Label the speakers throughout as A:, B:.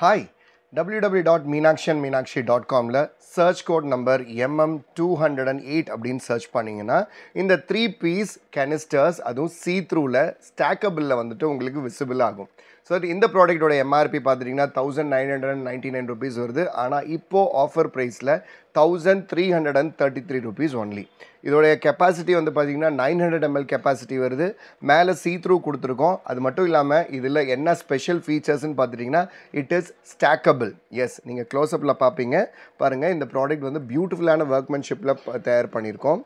A: hi W W dot Meenakshi and Meenakshi dot காமில் search code number MM two hundred and eight அப்படின்னு search பண்ணிங்கன்னா இந்த three piece கெனிஸ்டர்ஸ் அதுவும் சீ த்ரூவில் ஸ்டாக்கபிளில் வந்துட்டு உங்களுக்கு விசிபிள் ஆகும் ஸோ இந்த ப்ராடக்டோட எம்ஆர்பி பார்த்துட்டிங்கன்னா thousand nine hundred ninety nine rupees வருது ஆனால் இப்போது ஆஃபர் ப்ரைஸில் thousand three hundred and thirty three rupees only இதோடைய கெப்பாசிட்டி வந்து பார்த்திங்கன்னா நைன் ஹண்ட்ரட் எம்எல் கெப்பாசிட்டி வருது மேலே சீ த்ரூ கொடுத்துருக்கோம் அது மட்டும் இல்லாமல் இதில் என்ன ஸ்பெஷல் ஃபீச்சர்ஸ்னு பார்த்துட்டிங்கன்னா இட் இஸ் ஸ்டாக்கபிள் எஸ் நீங்கள் க்ளோஸ்அப்பில் பார்ப்பீங்க பாருங்கள் இந்த ப்ராடக்ட் வந்து பியூட்டிஃபுல்லான ஒர்க்மென்ஷிப்பில் தயார் பண்ணியிருக்கோம்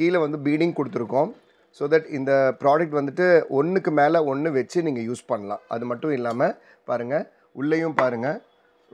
A: கீழே வந்து பீடிங் கொடுத்துருக்கோம் ஸோ தட் இந்த ப்ராடக்ட் வந்துட்டு ஒன்றுக்கு மேலே ஒன்று வச்சு நீங்கள் யூஸ் பண்ணலாம் அது மட்டும் இல்லாமல் பாருங்கள் உள்ளேயும் பாருங்கள்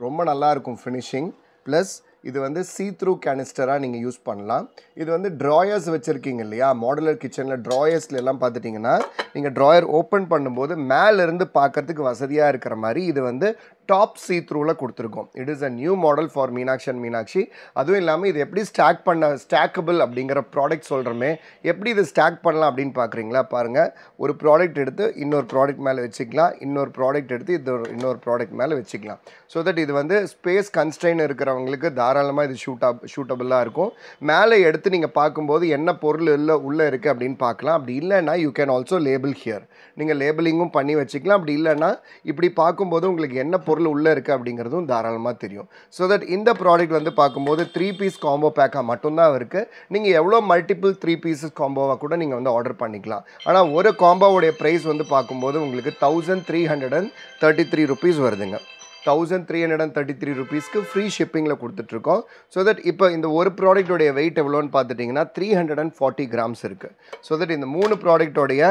A: ரொம்ப நல்லாயிருக்கும் ஃபினிஷிங் ப்ளஸ் இது வந்து சீ த்ரூ கேனிஸ்டராக நீங்கள் யூஸ் பண்ணலாம் இது வந்து ட்ராயர்ஸ் வச்சுருக்கீங்க இல்லையா மாடுலர் கிச்சனில் ட்ராயர்ஸில் எல்லாம் பார்த்துட்டிங்கன்னா நீங்கள் ட்ராயர் ஓப்பன் பண்ணும்போது மேலேருந்து பார்க்குறதுக்கு வசதியாக இருக்கிற மாதிரி இது வந்து டாப் சி த்ரூவில் கொடுத்துருக்கோம் it is a new model for Meenakshi and Meenakshi அதுவும் இல்லாமல் இது எப்படி ஸ்டாக் பண்ண ஸ்டாக்கபிள் அப்படிங்கிற ப்ராடக்ட் சொல்கிறோமே எப்படி இது ஸ்டாக் பண்ணலாம் அப்படின்னு பார்க்குறீங்களா பாருங்கள் ஒரு ப்ராடக்ட் எடுத்து இன்னொரு ப்ராடக்ட் மேலே வச்சுக்கலாம் இன்னொரு ப்ராடக்ட் எடுத்து இது இன்னொரு ப்ராடக்ட் மேலே வச்சுக்கலாம் ஸோ தட் இது வந்து ஸ்பேஸ் கன்ஸ்டைன் இருக்கிறவங்களுக்கு தாராளமாக இது ஷூட்டா ஷூட்டபுளாக இருக்கும் மேலே எடுத்து நீங்கள் பார்க்கும்போது என்ன பொருள் இல்லை உள்ளே இருக்குது அப்படின்னு பார்க்கலாம் அப்படி இல்லைன்னா you can also label here நீங்கள் லேபிளிங்கும் பண்ணி வச்சுக்கலாம் அப்படி இல்லைன்னா இப்படி பார்க்கும்போது உங்களுக்கு என்ன பொருள் பொருள் உள்ளே இருக்குது அப்படிங்கிறதும் தாராளமாக தெரியும் ஸோ தட் இந்த ப்ராடக்ட் வந்து பார்க்கும்போது த்ரீ பீஸ் காம்போ பேக்காக மட்டும்தான் இருக்குது நீங்கள் எவ்வளோ மல்டிபிள் த்ரீ பீசஸ் காம்போவாக கூட நீங்கள் வந்து ஆர்டர் பண்ணிக்கலாம் ஆனால் ஒரு காம்போவுடைய ப்ரைஸ் வந்து பார்க்கும்போது உங்களுக்கு thousand three hundred and thirty three rupees வருதுங்க thousand three hundred and thirty three ருபீஸ்க்கு ஃப்ரீ ஷிப்பிங்கில் கொடுத்துட்ருக்கோம் ஸோ தட் இப்போ இந்த ஒரு ப்ராடக்டோடைய வெயிட் எவ்வளோன்னு பார்த்துட்டிங்கன்னா three hundred and forty grams இருக்குது ஸோ தட் இந்த மூணு ப்ராடக்டோடைய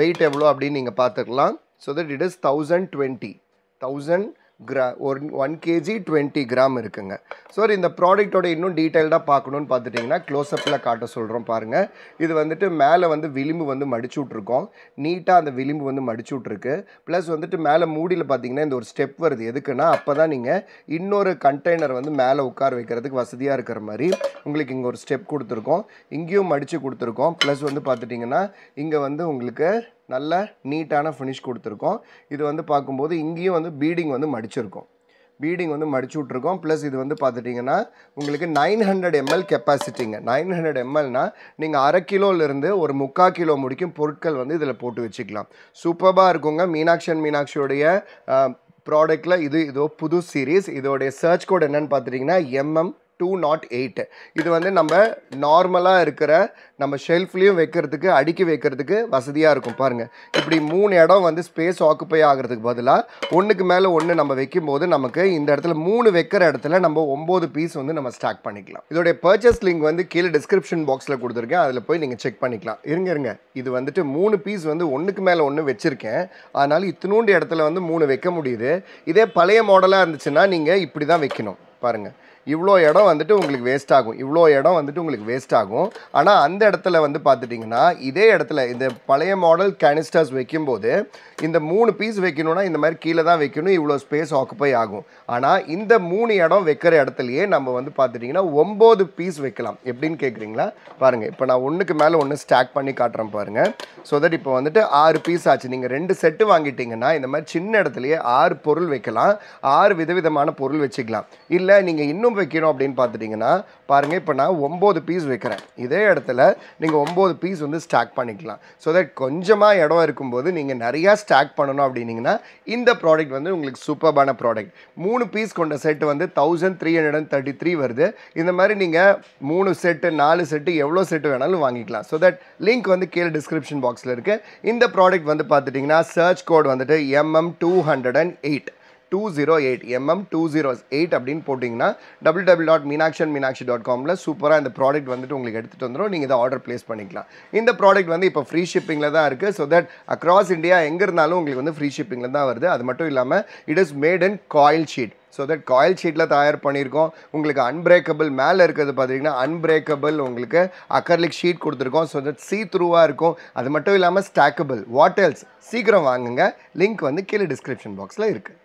A: வெயிட் எவ்வளோ அப்படின்னு நீங்கள் பார்த்துக்கலாம் so that it is thousand twenty thousand gram one one KG twenty gram இருக்குங்க ஸோ இந்த ப்ராடக்ட்டோட இன்னும் டீட்டெயில்டாக பார்க்கணுன்னு பார்த்துட்டிங்கன்னா க்ளோஸ்அப்பில் காட்ட சொல்கிறோம் பாருங்கள் இது வந்துட்டு மேலே வந்து விளிம்பு வந்து மடிச்சு விட்ருக்கோம் நீட்டாக அந்த விளிம்பு வந்து மடிச்சு விட்ருக்கு ப்ளஸ் வந்துட்டு மேலே மூடியில் பார்த்தீங்கன்னா இந்த ஒரு ஸ்டெப் வருது எதுக்குன்னா அப்போ தான் நீங்கள் இன்னொரு கண்டெய்னர் வந்து மேலே உட்கார வைக்கிறதுக்கு வசதியாக இருக்கிற மாதிரி உங்களுக்கு இங்கே ஒரு ஸ்டெப் கொடுத்துருக்கோம் இங்கேயும் மடித்து கொடுத்துருக்கோம் ப்ளஸ் வந்து பார்த்துட்டிங்கன்னா இங்கே வந்து உங்களுக்கு நல்ல நீட்டான ஃபினிஷ் கொடுத்துருக்கோம் இது வந்து பார்க்கும்போது இங்கேயும் வந்து பீடிங் வந்து மடிச்சிருக்கோம் பீடிங் வந்து மடிச்சு விட்ருக்கோம் ப்ளஸ் இது வந்து பார்த்துட்டிங்கன்னா உங்களுக்கு நைன் ஹண்ட்ரட் எம்எல் கெப்பாசிட்டிங்க நைன் ஹண்ட்ரட் எம்எல்னால் நீங்கள் அரை கிலோலேருந்து ஒரு முக்கால் கிலோ முடிக்கும் பொருட்கள் வந்து இதில் போட்டு வச்சுக்கலாம் சூப்பராக இருக்குங்க அண்ட் மீனாட்சியோடைய ப்ராடக்டில் இது இதோ புது சீரீஸ் இதோடைய சர்ச் கோட் என்னென்னு பார்த்துட்டிங்கன்னா எம்எம் டூ நாட் எயிட் இது வந்து நம்ம நார்மலாக இருக்கிற நம்ம ஷெல்ஃப்லேயும் வைக்கிறதுக்கு அடுக்கி வைக்கிறதுக்கு வசதியாக இருக்கும் பாருங்கள் இப்படி மூணு இடம் வந்து ஸ்பேஸ் ஆக்குப்பை ஆகிறதுக்கு பதிலாக ஒன்றுக்கு மேலே ஒன்று நம்ம வைக்கும்போது நமக்கு இந்த இடத்துல மூணு வைக்கிற இடத்துல நம்ம ஒம்பது பீஸ் வந்து நம்ம ஸ்டாக் பண்ணிக்கலாம் இதோடைய பர்ச்சேஸ் லிங்க் வந்து கீழே டிஸ்கிரிப்ஷன் பாக்ஸில் கொடுத்துருக்கேன் அதில் போய் நீங்கள் செக் பண்ணிக்கலாம் இருங்க இருங்க இது வந்துட்டு மூணு பீஸ் வந்து ஒன்றுக்கு மேலே ஒன்று வச்சுருக்கேன் அதனால் இத்தினூண்டு இடத்துல வந்து மூணு வைக்க முடியுது இதே பழைய மாடலாக இருந்துச்சுன்னா நீங்கள் இப்படி தான் வைக்கணும் பாருங்கள் இவ்வளோ இடம் வந்துட்டு உங்களுக்கு வேஸ்ட் ஆகும் இவ்வளோ இடம் வந்துட்டு உங்களுக்கு வேஸ்ட் ஆகும் ஆனால் அந்த இடத்துல வந்து பார்த்துட்டிங்கன்னா இதே இடத்துல இந்த பழைய மாடல் கேனிஸ்டர்ஸ் வைக்கும்போது இந்த மூணு பீஸ் வைக்கணும்னா இந்த மாதிரி கீழே தான் வைக்கணும் இவ்வளோ ஸ்பேஸ் ஆக்குப்பை ஆகும் ஆனால் இந்த மூணு இடம் வைக்கிற இடத்துலையே நம்ம வந்து பார்த்துட்டிங்கன்னா ஒம்பது பீஸ் வைக்கலாம் எப்படின்னு கேட்குறீங்களா பாருங்கள் இப்போ நான் ஒன்றுக்கு மேலே ஒன்று ஸ்டாக் பண்ணி காட்டுறேன் பாருங்கள் ஸோ தட் இப்போ வந்துட்டு ஆறு பீஸ் ஆச்சு நீங்கள் ரெண்டு செட்டு வாங்கிட்டீங்கன்னா இந்த மாதிரி சின்ன இடத்துலையே ஆறு பொருள் வைக்கலாம் ஆறு விதவிதமான பொருள் வச்சுக்கலாம் இல்லை நீங்கள் இன்னும் எதுவும் வைக்கணும் அப்படின்னு பார்த்துட்டிங்கன்னா பாருங்கள் இப்போ நான் ஒம்பது பீஸ் வைக்கிறேன் இதே இடத்துல நீங்கள் ஒம்பது பீஸ் வந்து ஸ்டாக் பண்ணிக்கலாம் ஸோ தட் கொஞ்சமாக இடம் இருக்கும்போது நீங்கள் நிறையா ஸ்டாக் பண்ணணும் அப்படின்னிங்கன்னா இந்த ப்ராடக்ட் வந்து உங்களுக்கு சூப்பர்பான ப்ராடக்ட் மூணு பீஸ் கொண்ட செட்டு வந்து thousand three hundred and thirty three வருது இந்த மாதிரி நீங்கள் மூணு செட்டு நாலு செட்டு எவ்வளோ செட்டு வேணாலும் வாங்கிக்கலாம் ஸோ தட் லிங்க் வந்து கீழே டிஸ்கிரிப்ஷன் பாக்ஸில் இருக்குது இந்த ப்ராடக்ட் வந்து பார்த்துட்டிங்கன்னா சர்ச் கோட் வந்துட்டு MM two hundred and eight two zero eight MM two zero eight அப்படின்னு போட்டிங்கன்னா டபுள் டபுள் டாட் மீனாக்ஷன் மீனாட்சி டாட் காமில் சூப்பராக இந்த ப்ராடக்ட் வந்துட்டு உங்களுக்கு எடுத்துகிட்டு வந்துடும் நீங்கள் இதை ஆர்டர் ப்ளேஸ் பண்ணிக்கலாம் இந்த ப்ராடக்ட் வந்து இப்போ ஃப்ரீ ஷிப்பிங்கில் தான் இருக்குது ஸோ தட் அக்ராஸ் இந்தியா எங்கே இருந்தாலும் உங்களுக்கு வந்து ஃப்ரீ ஷிப்பிங்கில் தான் வருது அது மட்டும் இல்லாமல் it is made in coil sheet so that coil ஷீட்டில் தயார் பண்ணியிருக்கோம் உங்களுக்கு அன்பிரேக்கபிள் மேலே இருக்கிறது பார்த்தீங்கன்னா அன்பிரேக்கபிள் உங்களுக்கு அக்கர்லிக் ஷீட் கொடுத்துருக்கோம் ஸோ தட் சீ த்ரூவாக இருக்கும் அது மட்டும் இல்லாமல் ஸ்டாக்கபிள் வாட்டல்ஸ் சீக்கிரம் வாங்குங்க லிங்க் வந்து கீழே டிஸ்கிரிப்ஷன் பாக்ஸில் இருக்குது